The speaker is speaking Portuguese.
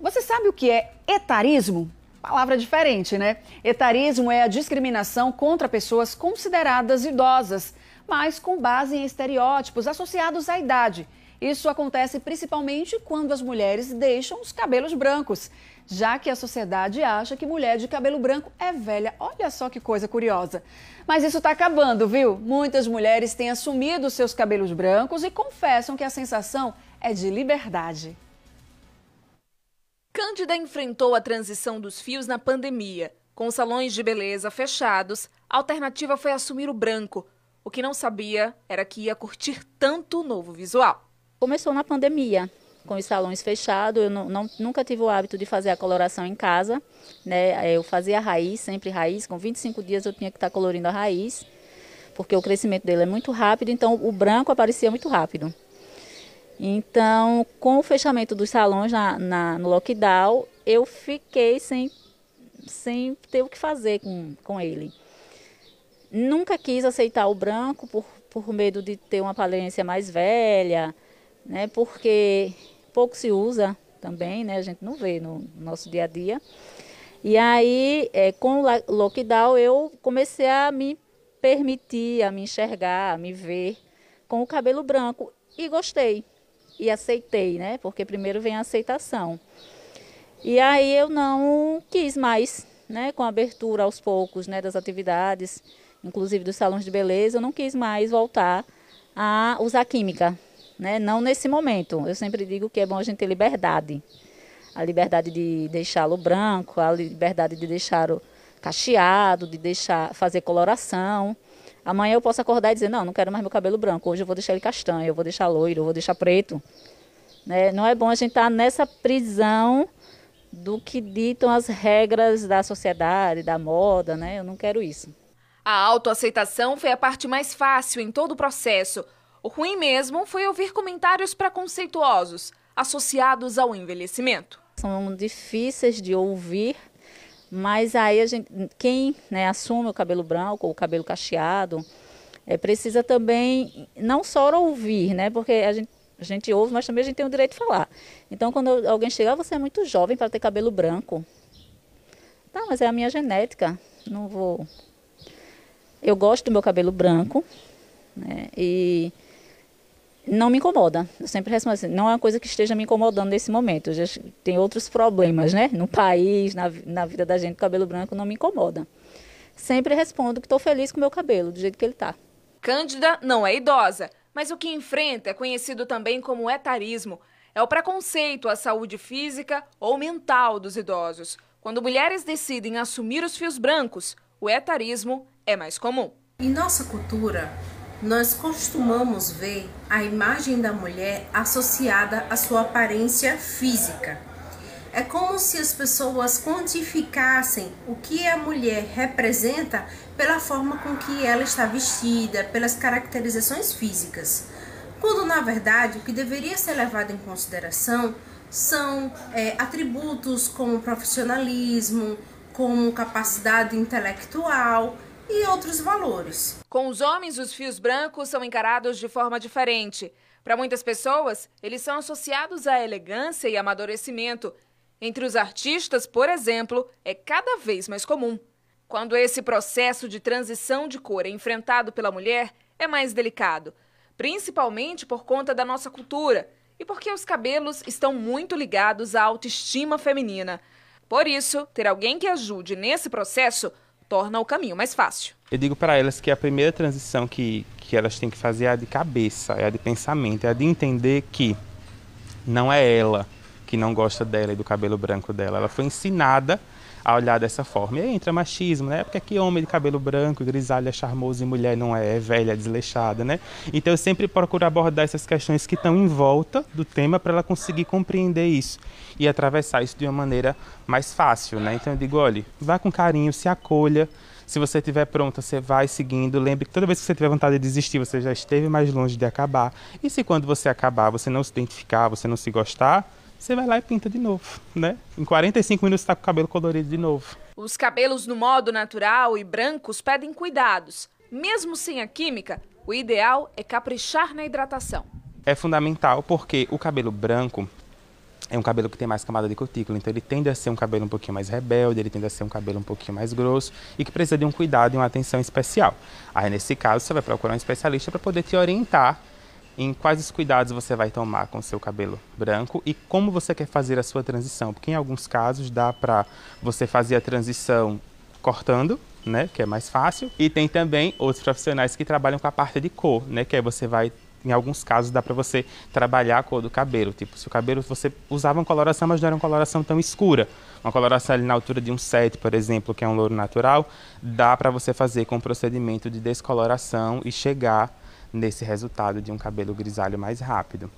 Você sabe o que é etarismo? Palavra diferente, né? Etarismo é a discriminação contra pessoas consideradas idosas, mas com base em estereótipos associados à idade. Isso acontece principalmente quando as mulheres deixam os cabelos brancos, já que a sociedade acha que mulher de cabelo branco é velha. Olha só que coisa curiosa. Mas isso está acabando, viu? Muitas mulheres têm assumido seus cabelos brancos e confessam que a sensação é de liberdade. Cândida enfrentou a transição dos fios na pandemia. Com os salões de beleza fechados, a alternativa foi assumir o branco. O que não sabia era que ia curtir tanto o novo visual. Começou na pandemia, com os salões fechados, eu não, não, nunca tive o hábito de fazer a coloração em casa, né? É, eu fazia raiz, sempre raiz, com 25 dias eu tinha que estar tá colorindo a raiz, porque o crescimento dele é muito rápido, então o branco aparecia muito rápido. Então, com o fechamento dos salões na, na, no lockdown, eu fiquei sem, sem ter o que fazer com, com ele. Nunca quis aceitar o branco por, por medo de ter uma aparência mais velha, né? Porque pouco se usa também, né? A gente não vê no, nosso dia a dia. E aí, é, com o lockdown, eu comecei a me permitir, a me enxergar, a me ver com o cabelo branco e gostei e aceitei, né? Porque primeiro vem a aceitação. E aí eu não quis mais, né? Com a abertura aos poucos, né? Das atividades, inclusive dos salões de beleza, eu não quis mais voltar a usar química, né? Não nesse momento. Eu sempre digo que é bom a gente ter liberdade. A liberdade de deixá-lo branco, a liberdade de deixar o cacheado, de deixar fazer coloração. Amanhã eu posso acordar e dizer, não, não quero mais meu cabelo branco, hoje eu vou deixar ele castanho, eu vou deixar loiro, eu vou deixar preto. Né? Não é bom a gente estar tá nessa prisão do que ditam as regras da sociedade, da moda, né? Eu não quero isso. A autoaceitação foi a parte mais fácil em todo o processo. O ruim mesmo foi ouvir comentários preconceituosos associados ao envelhecimento. São difíceis de ouvir mas aí a gente, quem né, assume o cabelo branco ou o cabelo cacheado, é, precisa também não só ouvir, né? Porque a gente, a gente ouve, mas também a gente tem o direito de falar. Então, quando alguém chega, ah, você é muito jovem para ter cabelo branco. Tá, mas é a minha genética. Não vou. Eu gosto do meu cabelo branco, né? E não me incomoda. Eu sempre respondo assim, não é uma coisa que esteja me incomodando nesse momento. Já tem outros problemas, né? No país, na, na vida da gente, o cabelo branco não me incomoda. Sempre respondo que estou feliz com o meu cabelo, do jeito que ele está. Cândida não é idosa, mas o que enfrenta é conhecido também como etarismo. É o preconceito à saúde física ou mental dos idosos. Quando mulheres decidem assumir os fios brancos, o etarismo é mais comum. Em nossa cultura, nós costumamos ver a imagem da mulher associada à sua aparência física. É como se as pessoas quantificassem o que a mulher representa pela forma com que ela está vestida, pelas caracterizações físicas. Quando na verdade o que deveria ser levado em consideração são é, atributos como profissionalismo, como capacidade intelectual, e outros valores. Com os homens, os fios brancos são encarados de forma diferente. Para muitas pessoas, eles são associados à elegância e amadurecimento. Entre os artistas, por exemplo, é cada vez mais comum. Quando esse processo de transição de cor é enfrentado pela mulher, é mais delicado, principalmente por conta da nossa cultura e porque os cabelos estão muito ligados à autoestima feminina. Por isso, ter alguém que ajude nesse processo torna o caminho mais fácil. Eu digo para elas que a primeira transição que, que elas têm que fazer é a de cabeça, é a de pensamento, é a de entender que não é ela que não gosta dela e do cabelo branco dela. Ela foi ensinada a olhar dessa forma. E aí entra machismo, né? É porque que é homem de cabelo branco, grisalho é charmoso e mulher não é, é velha, é desleixada, né? Então eu sempre procuro abordar essas questões que estão em volta do tema para ela conseguir compreender isso e atravessar isso de uma maneira mais fácil, né? Então eu digo, olhe, vá com carinho, se acolha. Se você estiver pronta, você vai seguindo. Lembre que toda vez que você tiver vontade de desistir, você já esteve mais longe de acabar. E se quando você acabar, você não se identificar, você não se gostar, você vai lá e pinta de novo, né? Em 45 minutos está com o cabelo colorido de novo. Os cabelos no modo natural e brancos pedem cuidados. Mesmo sem a química, o ideal é caprichar na hidratação. É fundamental porque o cabelo branco é um cabelo que tem mais camada de cutícula, então ele tende a ser um cabelo um pouquinho mais rebelde, ele tende a ser um cabelo um pouquinho mais grosso e que precisa de um cuidado e uma atenção especial. Aí, nesse caso, você vai procurar um especialista para poder te orientar em quais os cuidados você vai tomar com o seu cabelo branco e como você quer fazer a sua transição, porque em alguns casos dá para você fazer a transição cortando, né, que é mais fácil, e tem também outros profissionais que trabalham com a parte de cor, né, que é você vai em alguns casos dá para você trabalhar a cor do cabelo, tipo, se o cabelo você usava uma coloração, mas não era uma coloração tão escura, uma coloração ali na altura de um 7, por exemplo, que é um louro natural, dá para você fazer com um procedimento de descoloração e chegar nesse resultado de um cabelo grisalho mais rápido.